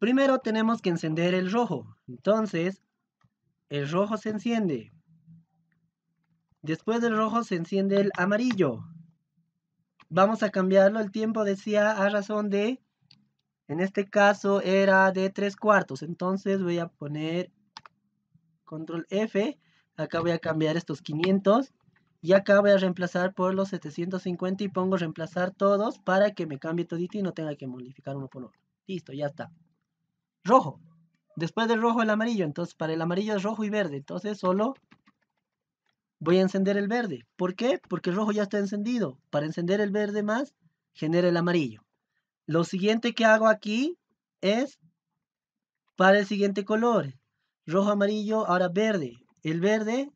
Primero tenemos que encender el rojo. Entonces, el rojo se enciende. Después del rojo se enciende el amarillo. Vamos a cambiarlo. El tiempo decía a razón de... En este caso era de tres cuartos. Entonces voy a poner control F. Acá voy a cambiar estos 500. Y acá voy a reemplazar por los 750 y pongo reemplazar todos para que me cambie todito y no tenga que modificar uno por otro Listo, ya está. Rojo. Después del rojo, el amarillo. Entonces, para el amarillo es rojo y verde. Entonces, solo voy a encender el verde. ¿Por qué? Porque el rojo ya está encendido. Para encender el verde más, genera el amarillo. Lo siguiente que hago aquí es para el siguiente color. Rojo, amarillo, ahora verde. El verde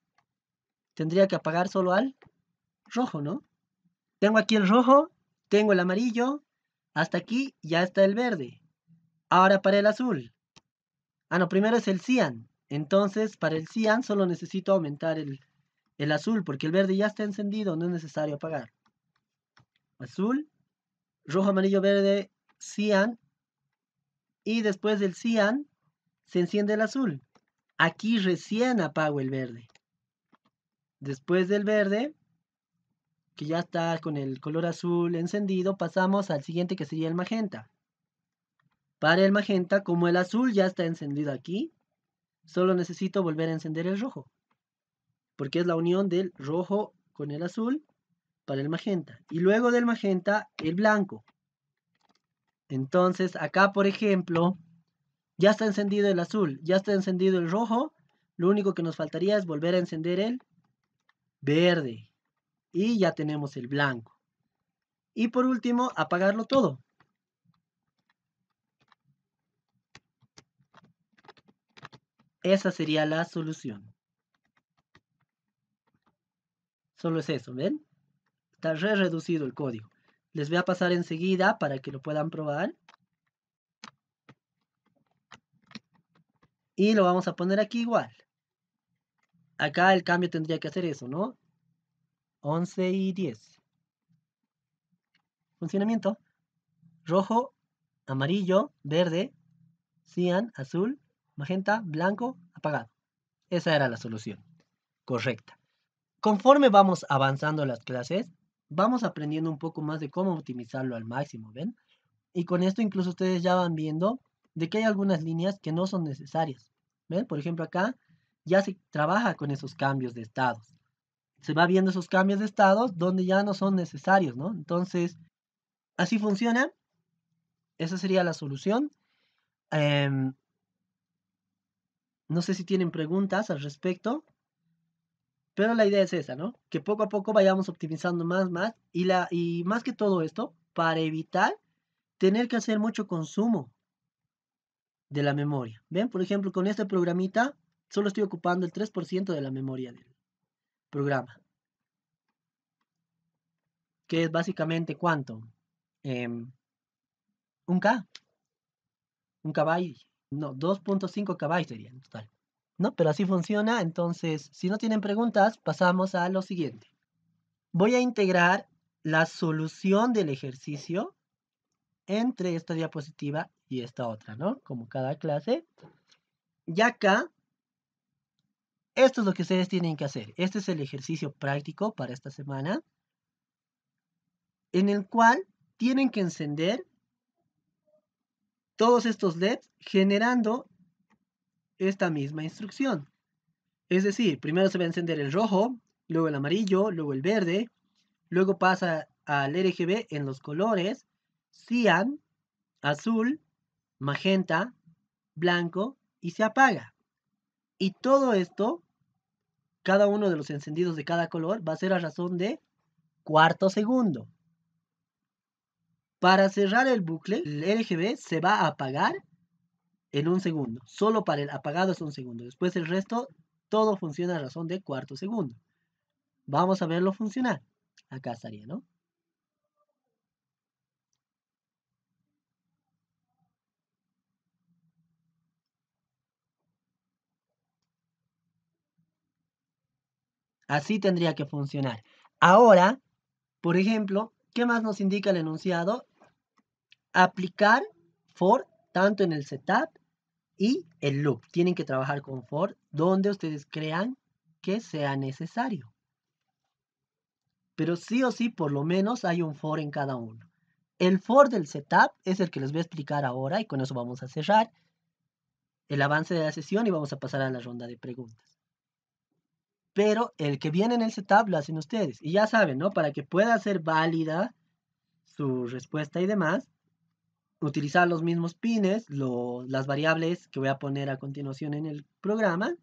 tendría que apagar solo al rojo, ¿no? Tengo aquí el rojo, tengo el amarillo, hasta aquí ya está el verde. Ahora para el azul. Ah, no, primero es el cian. Entonces, para el cian solo necesito aumentar el, azul, porque el verde ya está encendido, no es necesario apagar. Azul, rojo, amarillo, verde, cian. Y después del cian se enciende el azul. Aquí recién apago el verde. Después del verde, que ya está con el color azul encendido, pasamos al siguiente que sería el magenta. Para el magenta, como el azul ya está encendido aquí, solo necesito volver a encender el rojo. Porque es la unión del rojo con el azul para el magenta. Y luego del magenta, el blanco. Entonces, acá, por ejemplo, ya está encendido el azul, ya está encendido el rojo. Lo único que nos faltaría es volver a encender el verde. Y ya tenemos el blanco. Y por último, apagarlo todo. Esa sería la solución. Solo es eso, ¿ven? Está re reducido el código. Les voy a pasar enseguida para que lo puedan probar. Y lo vamos a poner aquí igual. Acá el cambio tendría que hacer eso, ¿no? 11 y 10. Funcionamiento. Rojo, amarillo, verde, cian, azul, magenta, blanco, apagado. Esa era la solución correcta. Conforme vamos avanzando las clases, vamos aprendiendo un poco más de cómo optimizarlo al máximo, ¿ven? Y con esto incluso ustedes ya van viendo de que hay algunas líneas que no son necesarias. ¿Ven? Por ejemplo, acá ya se trabaja con esos cambios de estados. Se va viendo esos cambios de estados donde ya no son necesarios, ¿no? Entonces, así funciona. Esa sería la solución. Em, no sé si tienen preguntas al respecto, pero la idea es esa, ¿no? Que poco a poco vayamos optimizando más, más y, la, y más que todo esto, para evitar tener que hacer mucho consumo de la memoria. ¿Ven? Por ejemplo, con este programita solo estoy ocupando el 3% de la memoria del programa. Que es básicamente cuánto? Em, un K. Un caballo no, 2.5 KB sería en total. ¿No? Pero así funciona, entonces, si no tienen preguntas, pasamos a lo siguiente. Voy a integrar la solución del ejercicio entre esta diapositiva y esta otra, ¿no? Como cada clase. Y acá, esto es lo que ustedes tienen que hacer. Este es el ejercicio práctico para esta semana, en el cual tienen que encender todos estos LEDs generando esta misma instrucción. Es decir, primero se va a encender el rojo, luego el amarillo, luego el verde, luego pasa al RGB en los colores cian, azul, magenta, blanco y se apaga. Y todo esto, cada uno de los encendidos de cada color va a ser a razón de cuarto segundo. Para cerrar el bucle, el LGB se va a apagar en un segundo. Solo para el apagado es un segundo. Después el resto, todo funciona a razón de cuarto segundo. Vamos a verlo funcionar. Acá estaría, ¿no? Así tendría que funcionar. Ahora, por ejemplo, ¿Qué más nos indica el enunciado? Aplicar for tanto en el setup y el loop. Tienen que trabajar con for donde ustedes crean que sea necesario. Pero sí o sí, por lo menos hay un for en cada uno. El for del setup es el que les voy a explicar ahora y con eso vamos a cerrar el avance de la sesión y vamos a pasar a la ronda de preguntas pero el que viene en el setup lo hacen ustedes. Y ya saben, ¿no? Para que pueda ser válida su respuesta y demás, utilizar los mismos pines, las variables que voy a poner a continuación en el programa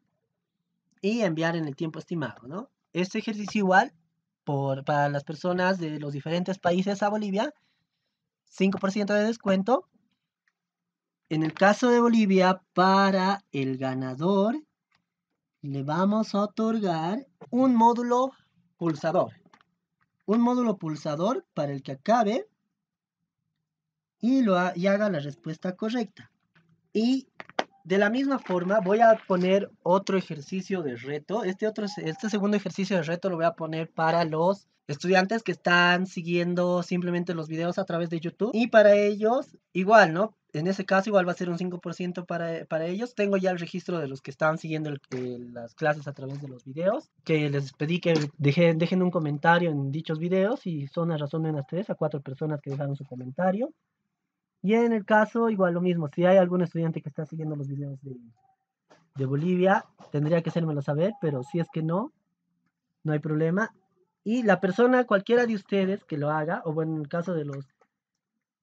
y enviar en el tiempo estimado, ¿no? Este ejercicio igual por, para las personas de los diferentes países a Bolivia, 5% de descuento. En el caso de Bolivia, para el ganador le vamos a otorgar un módulo pulsador. Un módulo pulsador para el que acabe y, lo haga la respuesta correcta. Y de la misma forma voy a poner otro ejercicio de reto. Este, otro, este segundo ejercicio de reto lo voy a poner para los estudiantes que están siguiendo simplemente los videos a través de YouTube. Y para ellos, igual, ¿no? en ese caso igual va a ser un 5% para, para, ellos. Tengo ya el registro de los que están siguiendo las clases a través de los videos, que les pedí que dejen, dejen un comentario en dichos videos y son a razón de unas 3 a 4 personas que dejaron su comentario. Y en el caso igual lo mismo, si hay algún estudiante que está siguiendo los videos de, de Bolivia, tendría que hacérmelo saber, pero si es que no, no hay problema. Y la persona, cualquiera de ustedes que lo haga, o bueno, en el caso de los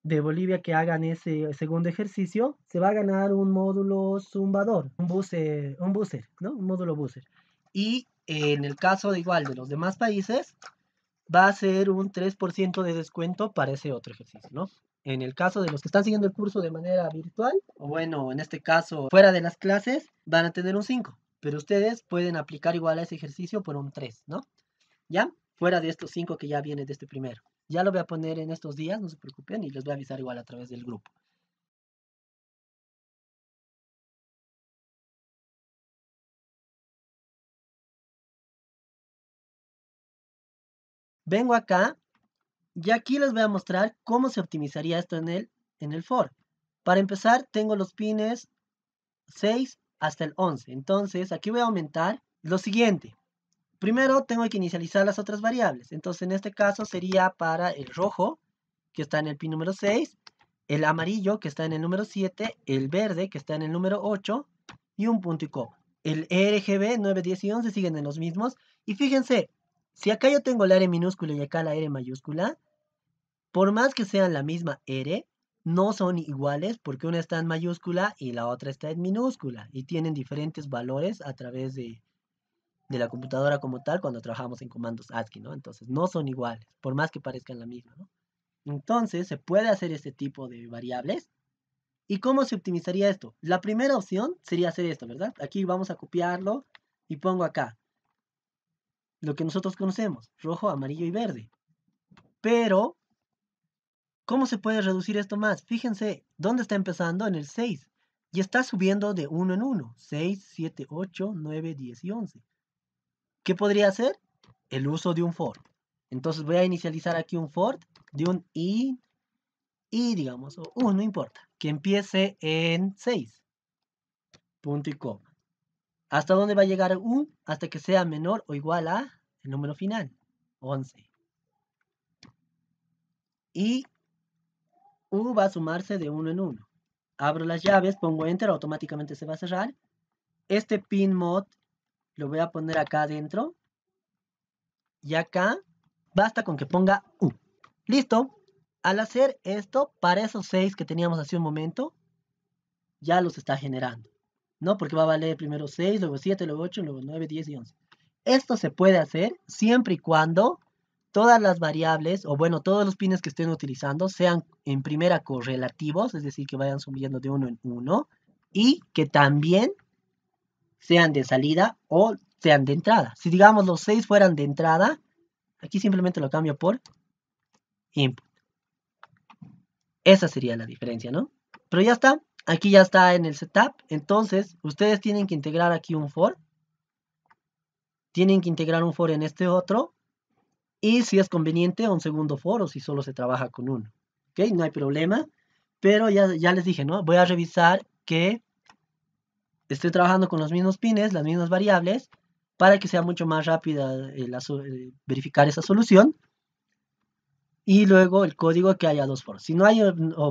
de Bolivia que hagan ese segundo ejercicio, se va a ganar un módulo zumbador, un buser, un ¿no? Un módulo buser. Y en el caso de igual de los demás países, va a ser un 3% de descuento para ese otro ejercicio, ¿no? En el caso de los que están siguiendo el curso de manera virtual, o bueno, en este caso fuera de las clases, van a tener un 5, pero ustedes pueden aplicar igual a ese ejercicio por un 3, ¿no? ¿Ya? Fuera de estos 5 que ya viene de este primero. Ya lo voy a poner en estos días, no se preocupen, y les voy a avisar igual a través del grupo. Vengo acá y aquí les voy a mostrar cómo se optimizaría esto en el, en el for. Para empezar, tengo los pines 6 hasta el 11. Entonces, aquí voy a aumentar lo siguiente. Primero tengo que inicializar las otras variables. Entonces en este caso sería para el rojo, que está en el pin número 6, el amarillo, que está en el número 7, el verde, que está en el número 8, y un punto y coma. El RGB 9, 10 y 11 siguen en los mismos. Y fíjense, si acá yo tengo la R minúscula y acá la R mayúscula, por más que sean la misma R, no son iguales porque una está en mayúscula y la otra está en minúscula y tienen diferentes valores a través de, de la computadora como tal cuando trabajamos en comandos ASCII, ¿no? Entonces, no son iguales, por más que parezcan la misma, ¿no? Entonces, se puede hacer este tipo de variables. ¿Y cómo se optimizaría esto? La primera opción sería hacer esto, ¿verdad? Aquí vamos a copiarlo y pongo acá lo que nosotros conocemos, rojo, amarillo y verde. Pero, ¿cómo se puede reducir esto más? Fíjense, ¿dónde está empezando? En el 6. Y está subiendo de 1 en 1. 6, 7, 8, 9, 10 y 11. ¿Qué podría hacer? El uso de un for. Entonces voy a inicializar aquí un for de un i, y digamos, o u, no importa, que empiece en 6. Punto y coma. ¿Hasta dónde va a llegar u? Hasta que sea menor o igual a el número final, 11. Y u va a sumarse de 1 en 1. Abro las llaves, pongo enter, automáticamente se va a cerrar. Este pin mod lo voy a poner acá adentro. Y acá basta con que ponga U. Listo. Al hacer esto, para esos 6 que teníamos hace un momento, ya los está generando. ¿No? Porque va a valer primero 6, luego 7, luego 8, luego 9, 10 y 11. Esto se puede hacer siempre y cuando todas las variables, o bueno, todos los pines que estén utilizando sean en primera correlativos, es decir, que vayan subiendo de uno en uno, y que también sean de salida o sean de entrada. Si digamos los seis fueran de entrada, aquí simplemente lo cambio por input. Esa sería la diferencia, ¿no? Pero ya está, aquí ya está en el setup. Entonces, ustedes tienen que integrar aquí un for. Tienen que integrar un for en este otro. Y si es conveniente, un segundo for o si solo se trabaja con uno. ¿Ok? No hay problema. Pero ya, ya les dije, ¿no? Voy a revisar que estoy trabajando con los mismos pines, las mismas variables, para que sea mucho más rápida eh, eh, verificar esa solución. Y luego el código que haya dos for. Si no hay,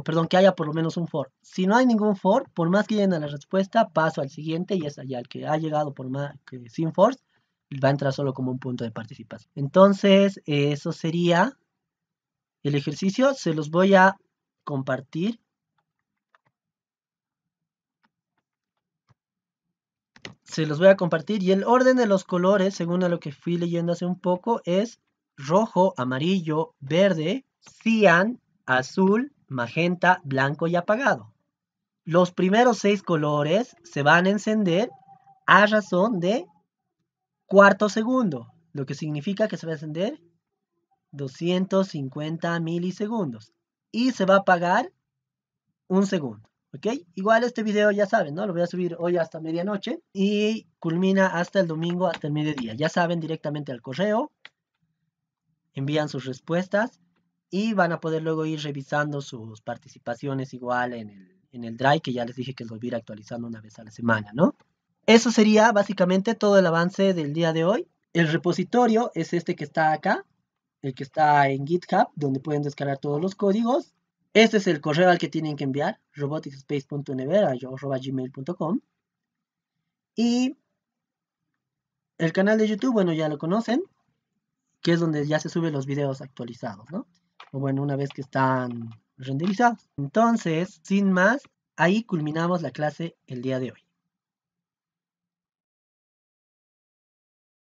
perdón, que haya por lo menos un for. Si no hay ningún for, por más que llene a la respuesta, paso al siguiente y es allá el que ha llegado por más sin for, va a entrar solo como un punto de participación. Entonces, eso sería el ejercicio. Se los voy a compartir se los voy a compartir. Y el orden de los colores, según a lo que fui leyendo hace un poco, es rojo, amarillo, verde, cian, azul, magenta, blanco y apagado. Los primeros seis colores se van a encender a razón de cuarto segundo, lo que significa que se va a encender 250 milisegundos y se va a apagar un segundo. ¿Ok? Igual este video ya saben, ¿no? Lo voy a subir hoy hasta medianoche y culmina hasta el domingo, hasta el mediodía. Ya saben, directamente al correo, envían sus respuestas y van a poder luego ir revisando sus participaciones igual en el, en Drive, que ya les dije que lo voy a ir actualizando una vez a la semana, ¿no? Eso sería básicamente todo el avance del día de hoy. El repositorio es este que está acá, el que está en GitHub, donde pueden descargar todos los códigos este es el correo al que tienen que enviar, roboticspace.nevera.gmail.com. Y el canal de YouTube, bueno, ya lo conocen, que es donde ya se suben los videos actualizados, ¿no? O bueno, una vez que están renderizados. Entonces, sin más, ahí culminamos la clase el día de hoy.